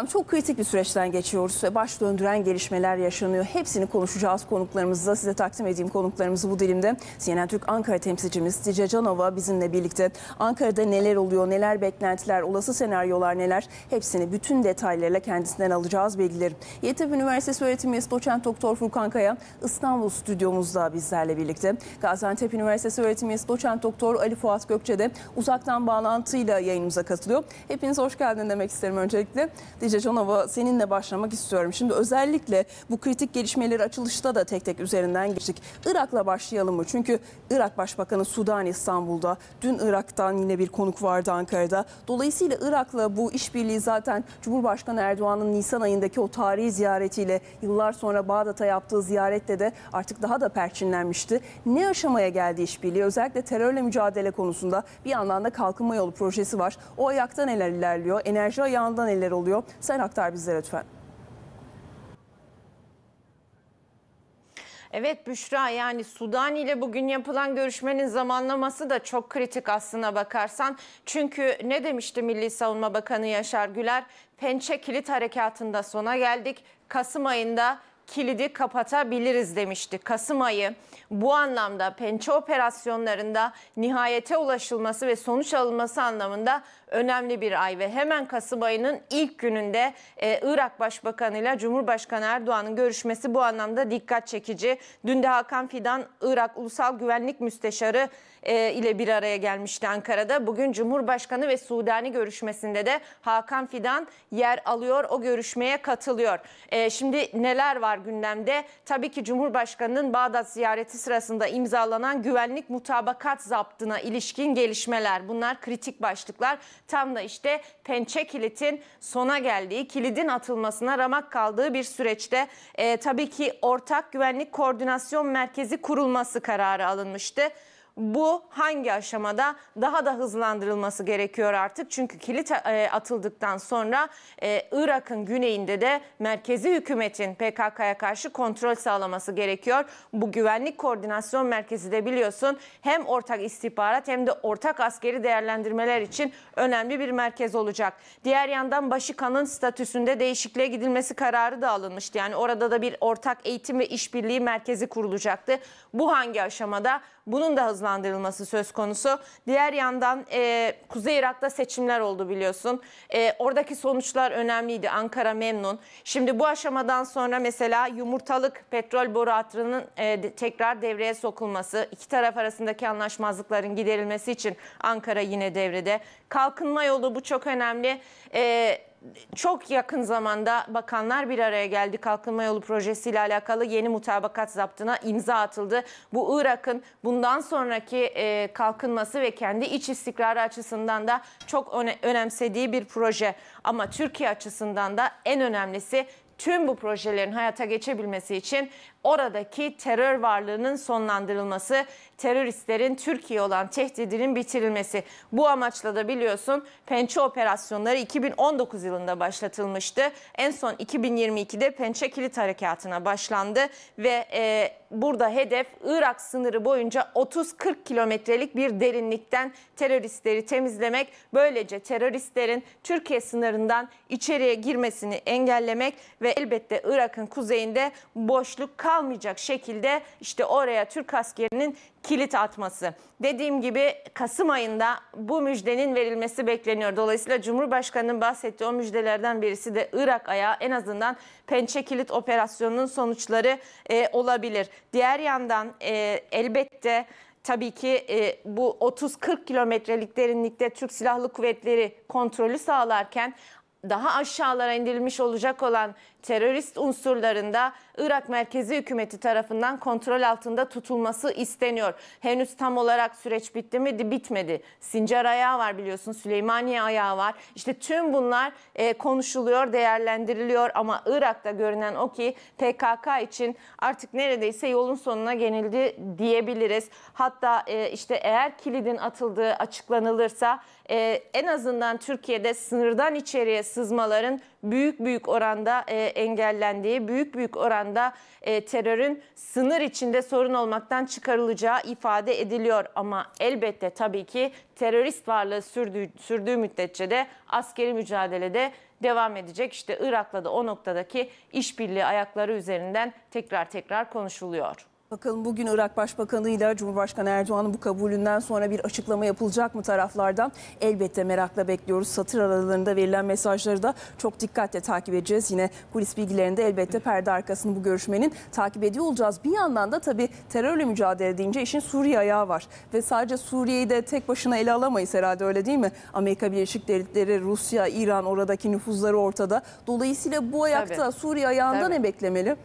Hocam çok kritik bir süreçten geçiyoruz ve baş döndüren gelişmeler yaşanıyor. Hepsini konuşacağız konuklarımızla. Size takdim edeyim konuklarımızı bu dilimde. CNN Türk Ankara temsilcimiz Dice Canova bizimle birlikte. Ankara'da neler oluyor, neler beklentiler, olası senaryolar neler? Hepsini bütün detaylarıyla kendisinden alacağız bilgileri. YTB Üniversitesi öğretim üyesi doçent doktor Furkan Kaya İstanbul stüdyomuzda bizlerle birlikte. Gaziantep Üniversitesi öğretim üyesi doçent doktor Ali Fuat Gökçe de uzaktan bağlantıyla yayınımıza katılıyor. Hepiniz hoş geldin demek isterim öncelikle. Dice Hatice Canova seninle başlamak istiyorum. Şimdi özellikle bu kritik gelişmeleri açılışta da tek tek üzerinden geçtik. Irak'la başlayalım mı? Çünkü Irak Başbakanı Sudan İstanbul'da, dün Irak'tan yine bir konuk vardı Ankara'da. Dolayısıyla Irak'la bu işbirliği zaten Cumhurbaşkanı Erdoğan'ın Nisan ayındaki o tarihi ziyaretiyle yıllar sonra Bağdat'a yaptığı ziyarette de artık daha da perçinlenmişti. Ne aşamaya geldi işbirliği? Özellikle terörle mücadele konusunda bir yandan da kalkınma yolu projesi var. O ayakta neler ilerliyor? Enerji ayağında neler oluyor? Sen aktar bizlere lütfen. Evet Büşra yani Sudan ile bugün yapılan görüşmenin zamanlaması da çok kritik aslına bakarsan. Çünkü ne demişti Milli Savunma Bakanı Yaşar Güler? Pençe Kilit Harekatı'nda sona geldik. Kasım ayında kilidi kapatabiliriz demişti. Kasım ayı bu anlamda pençe operasyonlarında nihayete ulaşılması ve sonuç alınması anlamında önemli bir ay ve hemen Kasım ayının ilk gününde e, Irak Başbakanı ile Cumhurbaşkanı Erdoğan'ın görüşmesi bu anlamda dikkat çekici. Dün de Hakan Fidan Irak Ulusal Güvenlik Müsteşarı e, ile bir araya gelmişti Ankara'da. Bugün Cumhurbaşkanı ve Sudani görüşmesinde de Hakan Fidan yer alıyor. O görüşmeye katılıyor. E, şimdi neler var gündemde? Tabii ki Cumhurbaşkanı'nın Bağdat ziyareti sırasında imzalanan güvenlik mutabakat zaptına ilişkin gelişmeler. Bunlar kritik başlıklar. Tam da işte pençe kilitin sona geldiği, kilidin atılmasına ramak kaldığı bir süreçte e, tabii ki ortak güvenlik koordinasyon merkezi kurulması kararı alınmıştı bu hangi aşamada daha da hızlandırılması gerekiyor artık. Çünkü kilit e, atıldıktan sonra e, Irak'ın güneyinde de merkezi hükümetin PKK'ya karşı kontrol sağlaması gerekiyor. Bu güvenlik koordinasyon merkezi de biliyorsun hem ortak istihbarat hem de ortak askeri değerlendirmeler için önemli bir merkez olacak. Diğer yandan Başikan'ın statüsünde değişikliğe gidilmesi kararı da alınmıştı. Yani orada da bir ortak eğitim ve işbirliği merkezi kurulacaktı. Bu hangi aşamada? Bunun da hızlandırılması konumlandırılması söz konusu. Diğer yandan e, Kuzey Irak'ta seçimler oldu biliyorsun. E, oradaki sonuçlar önemliydi. Ankara memnun. Şimdi bu aşamadan sonra mesela yumurtalık petrol boru hattının e, tekrar devreye sokulması, iki taraf arasındaki anlaşmazlıkların giderilmesi için Ankara yine devrede. Kalkınma yolu bu çok önemli. E, çok yakın zamanda bakanlar bir araya geldi. Kalkınma yolu projesiyle alakalı yeni mutabakat zaptına imza atıldı. Bu Irak'ın bundan sonraki e, kalkınması ve kendi iç istikrarı açısından da çok öne önemsediği bir proje. Ama Türkiye açısından da en önemlisi tüm bu projelerin hayata geçebilmesi için oradaki terör varlığının sonlandırılması, teröristlerin Türkiye olan tehdidinin bitirilmesi. Bu amaçla da biliyorsun pençe operasyonları 2019 yılında başlatılmıştı. En son 2022'de pençe kilit harekatına başlandı ve e, burada hedef Irak sınırı boyunca 30-40 kilometrelik bir derinlikten teröristleri temizlemek, böylece teröristlerin Türkiye sınırından içeriye girmesini engellemek ve elbette Irak'ın kuzeyinde boşluk kalmayacak şekilde işte oraya Türk askerinin kilit atması. Dediğim gibi Kasım ayında bu müjdenin verilmesi bekleniyor. Dolayısıyla Cumhurbaşkanı'nın bahsettiği o müjdelerden birisi de Irak ayağı en azından pençe kilit operasyonunun sonuçları e, olabilir. Diğer yandan e, elbette tabii ki e, bu 30-40 kilometrelik derinlikte Türk Silahlı Kuvvetleri kontrolü sağlarken daha aşağılara indirilmiş olacak olan terörist unsurlarında Irak merkezi hükümeti tarafından kontrol altında tutulması isteniyor. Henüz tam olarak süreç bitti mi? Bitmedi. Sincar ayağı var biliyorsun, Süleymaniye ayağı var. İşte tüm bunlar e, konuşuluyor, değerlendiriliyor ama Irak'ta görünen o ki PKK için artık neredeyse yolun sonuna genildi diyebiliriz. Hatta e, işte eğer kilidin atıldığı açıklanılırsa e, en azından Türkiye'de sınırdan içeriye sızmaların büyük büyük oranda e, engellendiği, büyük büyük oranda e, terörün sınır içinde sorun olmaktan çıkarılacağı ifade ediliyor. Ama elbette tabii ki terörist varlığı sürdüğü, sürdüğü müddetçe de askeri mücadelede devam edecek. İşte Irak'la da o noktadaki işbirliği ayakları üzerinden tekrar tekrar konuşuluyor. Bakalım bugün Irak Başbakanı ile Cumhurbaşkanı Erdoğan'ın bu kabulünden sonra bir açıklama yapılacak mı taraflardan? Elbette merakla bekliyoruz. Satır aralarında verilen mesajları da çok dikkatle takip edeceğiz. Yine kulis bilgilerinde elbette perde arkasını bu görüşmenin takip ediyor olacağız. Bir yandan da tabii terörle mücadele deyince işin Suriye ayağı var. Ve sadece Suriye'yi de tek başına ele alamayız herhalde öyle değil mi? Amerika Birleşik Devletleri, Rusya, İran oradaki nüfuzları ortada. Dolayısıyla bu ayakta tabii. Suriye ayağında tabii. ne beklemeli?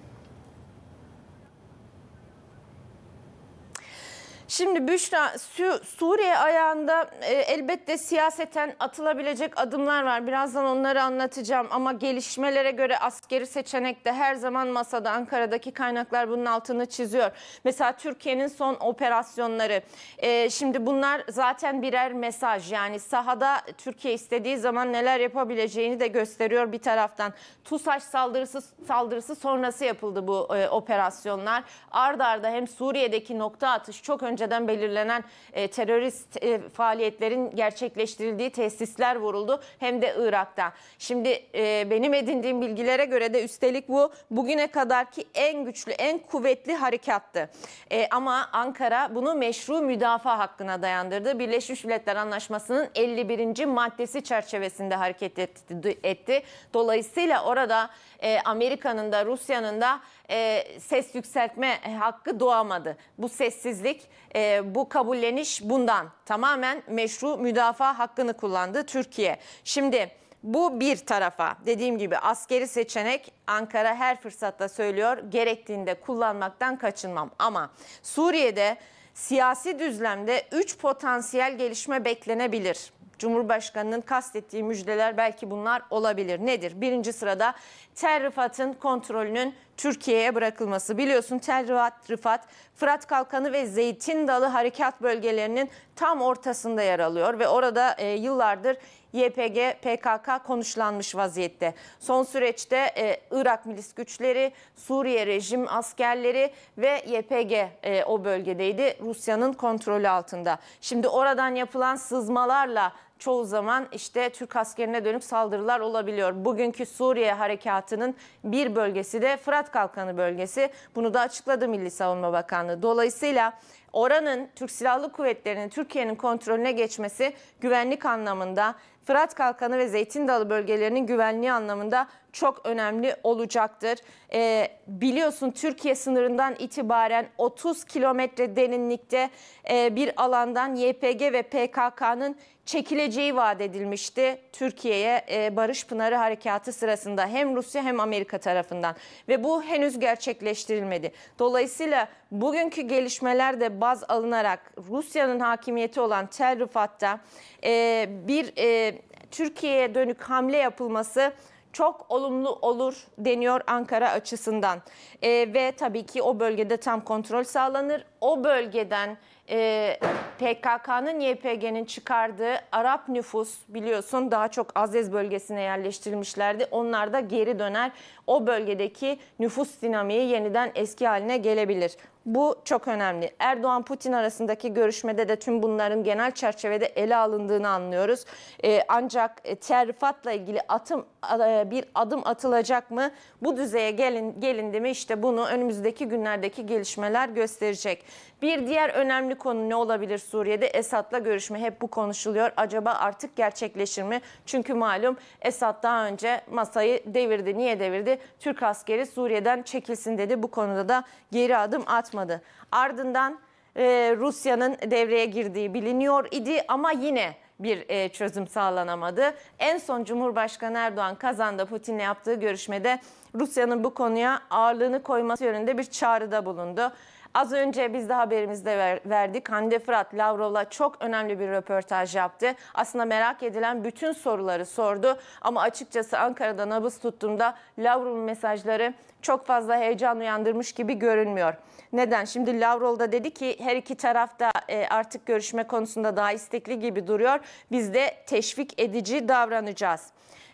Şimdi Büşra Su Suriye ayağında e, elbette siyaseten atılabilecek adımlar var. Birazdan onları anlatacağım ama gelişmelere göre askeri seçenek de her zaman masada. Ankara'daki kaynaklar bunun altını çiziyor. Mesela Türkiye'nin son operasyonları. E, şimdi bunlar zaten birer mesaj. Yani sahada Türkiye istediği zaman neler yapabileceğini de gösteriyor bir taraftan. TUSAŞ saldırısı saldırısı sonrası yapıldı bu e, operasyonlar. Ardarda arda hem Suriye'deki nokta atış çok önce önceden belirlenen e, terörist e, faaliyetlerin gerçekleştirildiği tesisler vuruldu hem de Irak'ta. Şimdi e, benim edindiğim bilgilere göre de üstelik bu bugüne kadarki en güçlü, en kuvvetli harekattı. E, ama Ankara bunu meşru müdafaa hakkına dayandırdı. Birleşmiş Milletler Anlaşması'nın 51. maddesi çerçevesinde hareket etti. etti. Dolayısıyla orada e, Amerika'nın da Rusya'nın da e, ses yükseltme hakkı doğamadı. Bu sessizlik, e, bu kabulleniş bundan tamamen meşru müdafaa hakkını kullandı Türkiye. Şimdi... Bu bir tarafa dediğim gibi askeri seçenek Ankara her fırsatta söylüyor gerektiğinde kullanmaktan kaçınmam. Ama Suriye'de siyasi düzlemde 3 potansiyel gelişme beklenebilir. Cumhurbaşkanının kastettiği müjdeler belki bunlar olabilir. Nedir? Birinci sırada Tel Rifat'ın kontrolünün Türkiye'ye bırakılması. Biliyorsun Tel Rıfat, Rifat, Fırat Kalkanı ve Zeytin Dalı harekat bölgelerinin tam ortasında yer alıyor ve orada e, yıllardır YPG, PKK konuşlanmış vaziyette. Son süreçte e, Irak milis güçleri, Suriye rejim askerleri ve YPG e, o bölgedeydi. Rusya'nın kontrolü altında. Şimdi oradan yapılan sızmalarla çoğu zaman işte Türk askerine dönük saldırılar olabiliyor. Bugünkü Suriye harekatının bir bölgesi de Fırat Kalkanı bölgesi. Bunu da açıkladı Milli Savunma Bakanlığı. Dolayısıyla oranın Türk Silahlı Kuvvetleri'nin Türkiye'nin kontrolüne geçmesi güvenlik anlamında Fırat Kalkanı ve Zeytin Dalı bölgelerinin güvenliği anlamında çok önemli olacaktır. E, biliyorsun Türkiye sınırından itibaren 30 kilometre denilikte e, bir alandan YPG ve PKK'nın çekileceği vaat edilmişti Türkiye'ye e, Barış Pınarı Harekatı sırasında hem Rusya hem Amerika tarafından ve bu henüz gerçekleştirilmedi. Dolayısıyla bugünkü gelişmeler de baz alınarak Rusya'nın hakimiyeti olan Tel Rifat'ta e, bir e, Türkiye'ye dönük hamle yapılması çok olumlu olur deniyor Ankara açısından. E, ve tabii ki o bölgede tam kontrol sağlanır. O bölgeden e, PKK'nın YPG'nin çıkardığı Arap nüfus biliyorsun daha çok Azez bölgesine yerleştirilmişlerdi. Onlar da geri döner. O bölgedeki nüfus dinamiği yeniden eski haline gelebilir. Bu çok önemli. Erdoğan-Putin arasındaki görüşmede de tüm bunların genel çerçevede ele alındığını anlıyoruz. Ee, ancak e, ilgili atım e, bir adım atılacak mı? Bu düzeye gelin, gelindi mi? İşte bunu önümüzdeki günlerdeki gelişmeler gösterecek. Bir diğer önemli konu ne olabilir Suriye'de? Esad'la görüşme hep bu konuşuluyor. Acaba artık gerçekleşir mi? Çünkü malum Esad daha önce masayı devirdi. Niye devirdi? Türk askeri Suriye'den çekilsin dedi. Bu konuda da geri adım atmıyor ulaşmadı. Ardından e, Rusya'nın devreye girdiği biliniyor idi ama yine bir e, çözüm sağlanamadı. En son Cumhurbaşkanı Erdoğan Kazan'da Putin'le yaptığı görüşmede Rusya'nın bu konuya ağırlığını koyması yönünde bir çağrıda bulundu. Az önce biz de haberimizde ver, verdik. Hande Fırat Lavrov'la çok önemli bir röportaj yaptı. Aslında merak edilen bütün soruları sordu. Ama açıkçası Ankara'da nabız tuttuğumda Lavrov'un mesajları çok fazla heyecan uyandırmış gibi görünmüyor. Neden? Şimdi Lavrov da dedi ki her iki taraf tarafta e, artık görüşme konusunda daha istekli gibi duruyor. Biz de teşvik edici davranacağız.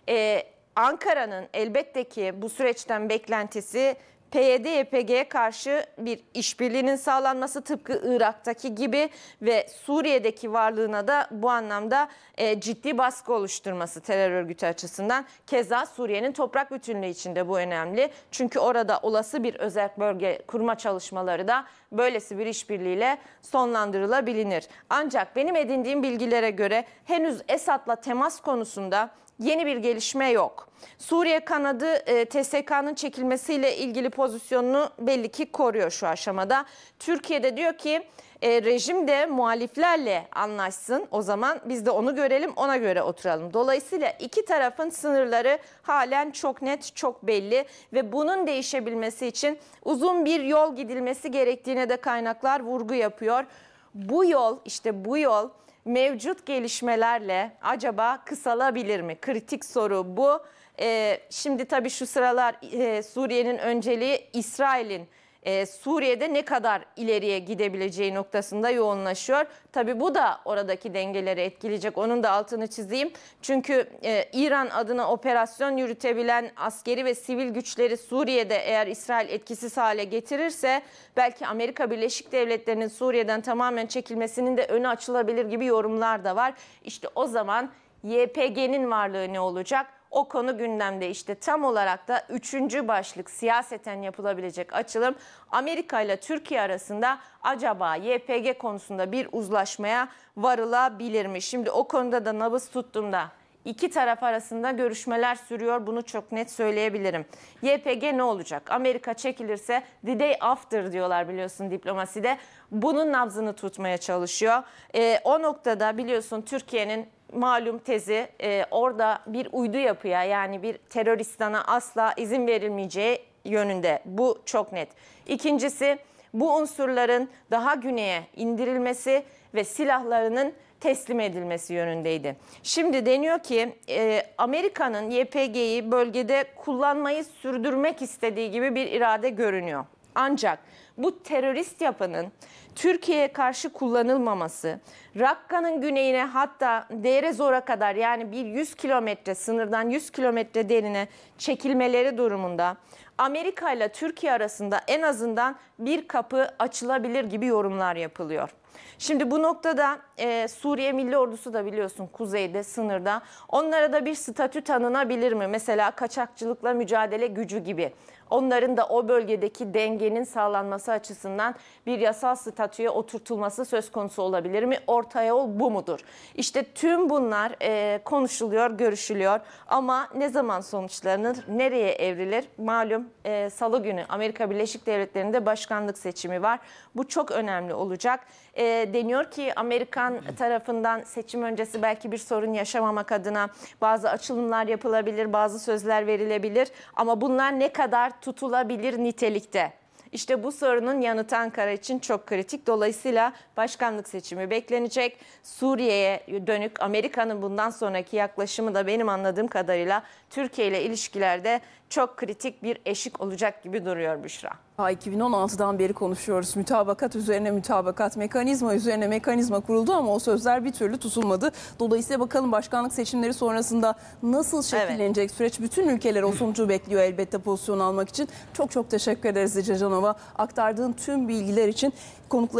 Ee, Ankara'nın elbette ki bu süreçten beklentisi PYD-YPG'ye karşı bir işbirliğinin sağlanması tıpkı Irak'taki gibi ve Suriye'deki varlığına da bu anlamda e, ciddi baskı oluşturması terör örgütü açısından. Keza Suriye'nin toprak bütünlüğü içinde bu önemli. Çünkü orada olası bir özel bölge kurma çalışmaları da böylesi bir işbirliğiyle sonlandırılabilir. Ancak benim edindiğim bilgilere göre henüz Esad'la temas konusunda yeni bir gelişme yok. Suriye kanadı e, TSK'nın çekilmesiyle ilgili pozisyonunu belli ki koruyor şu aşamada. Türkiye'de diyor ki e, rejim de muhaliflerle anlaşsın o zaman biz de onu görelim ona göre oturalım. Dolayısıyla iki tarafın sınırları halen çok net çok belli ve bunun değişebilmesi için uzun bir yol gidilmesi gerektiğine de kaynaklar vurgu yapıyor. Bu yol işte bu yol mevcut gelişmelerle acaba kısalabilir mi? Kritik soru bu. Ee, şimdi tabii şu sıralar e, Suriye'nin önceliği İsrail'in e, Suriye'de ne kadar ileriye gidebileceği noktasında yoğunlaşıyor. Tabii bu da oradaki dengeleri etkileyecek. Onun da altını çizeyim. Çünkü e, İran adına operasyon yürütebilen askeri ve sivil güçleri Suriye'de eğer İsrail etkisiz hale getirirse belki Amerika Birleşik Devletleri'nin Suriye'den tamamen çekilmesinin de önü açılabilir gibi yorumlar da var. İşte o zaman YPG'nin varlığı ne olacak? O konu gündemde işte tam olarak da üçüncü başlık siyaseten yapılabilecek açılım Amerika ile Türkiye arasında acaba YPG konusunda bir uzlaşmaya varılabilir mi? Şimdi o konuda da nabız tuttuğumda iki taraf arasında görüşmeler sürüyor. Bunu çok net söyleyebilirim. YPG ne olacak? Amerika çekilirse the day after diyorlar biliyorsun diplomaside. Bunun nabzını tutmaya çalışıyor. E, o noktada biliyorsun Türkiye'nin malum tezi e, orada bir uydu yapıya yani bir teröristana asla izin verilmeyeceği yönünde. Bu çok net. İkincisi bu unsurların daha güneye indirilmesi ve silahlarının teslim edilmesi yönündeydi. Şimdi deniyor ki e, Amerika'nın YPG'yi bölgede kullanmayı sürdürmek istediği gibi bir irade görünüyor. Ancak bu terörist yapının Türkiye'ye karşı kullanılmaması, Rakka'nın güneyine hatta Derezor'a kadar yani bir 100 kilometre sınırdan 100 kilometre derine çekilmeleri durumunda Amerika ile Türkiye arasında en azından bir kapı açılabilir gibi yorumlar yapılıyor. Şimdi bu noktada e, Suriye Milli Ordusu da biliyorsun kuzeyde sınırda onlara da bir statü tanınabilir mi? Mesela kaçakçılıkla mücadele gücü gibi onların da o bölgedeki dengenin sağlanması açısından bir yasal statüye oturtulması söz konusu olabilir mi? Orta yol bu mudur? İşte tüm bunlar e, konuşuluyor, görüşülüyor ama ne zaman sonuçlanır, nereye evrilir? Malum e, salı günü Amerika Birleşik Devletleri'nde başkanlık seçimi var. Bu çok önemli olacak. E, deniyor ki Amerikan tarafından seçim öncesi belki bir sorun yaşamamak adına bazı açılımlar yapılabilir, bazı sözler verilebilir ama bunlar ne kadar tutulabilir nitelikte. İşte bu sorunun yanıtı Ankara için çok kritik. Dolayısıyla başkanlık seçimi beklenecek. Suriye'ye dönük Amerika'nın bundan sonraki yaklaşımı da benim anladığım kadarıyla Türkiye ile ilişkilerde çok kritik bir eşik olacak gibi duruyor Büşra. Ha, 2016'dan beri konuşuyoruz. Mütabakat üzerine mütabakat, mekanizma üzerine mekanizma kuruldu ama o sözler bir türlü tutulmadı. Dolayısıyla bakalım başkanlık seçimleri sonrasında nasıl şekillenecek evet. süreç? Bütün ülkeler o sonucu bekliyor elbette pozisyon almak için. Çok çok teşekkür ederiz Dice Canova. Aktardığın tüm bilgiler için konuklarım